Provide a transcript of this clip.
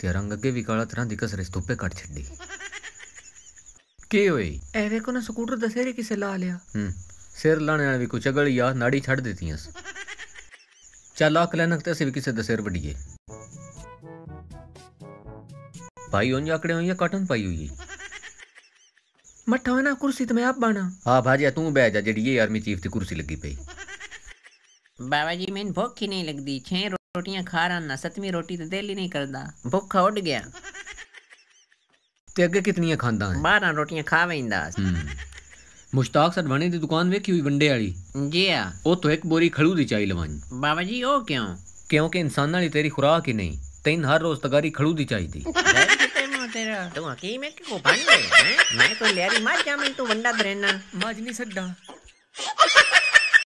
કે રંગ કેવી કળતરા દીકસરે ધુપ્પે કાઢ છેડી કે ઓય એ વેકો ને સ્કૂટર દસેરે કિસે લા લ્યા હમ ਸਿਰ ਲਾਣੇ ਵਾਲੇ ਵੀ ਕੋ ਚਗਲਿਆ ਨਾੜੀ ਛੱਡ ਦਿੱਤੀਆਂ ਚੱਲ ਆ ਕਲੈਨਕ ਤੇ ਅਸੀਂ ਵੀ ਕਿਸੇ ਦਾ ਸਿਰ ਵੱਡੀਏ ਭਾਈ ਉਹਨਾਂ ਆਕੜੇ ਹੋਈਆਂ ਕਾਟਨ ਪਾਈ ਹੋਈ ਮੱਠਾ ਨਾ ਕੁਰਸੀ ਤੇ ਮੈਂ ਆਪ ਬਾਣਾ ਹਾਂ ਭਾਜੀ ਤੂੰ ਬਹਿ ਜਾ ਜਿਹੜੀ ਇਹ ਆਰਮੀ ਚੀਫ ਦੀ ਕੁਰਸੀ ਲੱਗੀ ਪਈ ਬਾਬਾ ਜੀ ਮੈਨੂੰ ਭੁੱਖ ਹੀ ਨਹੀਂ ਲੱਗਦੀ ਛੇ रोटियां खा रहा ना सतमी रोटी तो दिल ही नहीं करता भूखा उड़ गया ਤੇ ਅੱਗੇ ਕਿਤਨੀਆਂ ਖਾਂਦਾ ਹੈ 12 ਰੋਟੀਆਂ ਖਾ ਵੈਂਦਾ ਮੁਸ਼ਤਾਕ ਸਰਵਾਨੀ ਦੀ ਦੁਕਾਨ ਵੇਖੀ ਹੋਈ ਵੰਡੇ ਵਾਲੀ ਜੀ ਆ ਉਹ ਤੋਂ ਇੱਕ ਬੋਰੀ ਖੜੂ ਦੀ ਚਾਈ ਲਵਾਂਜੀ ਬਾਬਾ ਜੀ ਉਹ ਕਿਉਂ ਕਿਉਂਕਿ ਇਨਸਾਨਾਂ ਲਈ ਤੇਰੀ ਖੁਰਾਕ ਹੀ ਨਹੀਂ ਤੈਨ ਹਰ ਰੋਜ਼ ਤਗਾਰੀ ਖੜੂ ਦੀ ਚਾਹੀਦੀ ਤੇਰਾ ਤੂੰ ਹਕੀਮ ਹੈ ਕਿ ਕੋ ਬੰਦੇ ਹੈ ਮੈਂ ਤਾਂ ਲਿਆਰੀ ਮਾਰ ਜਾ ਮੈਂ ਤੂੰ ਵੰਡਾ ਦਰੇਨਾ ਮਾਜ ਨਹੀਂ ਸੱਡਾ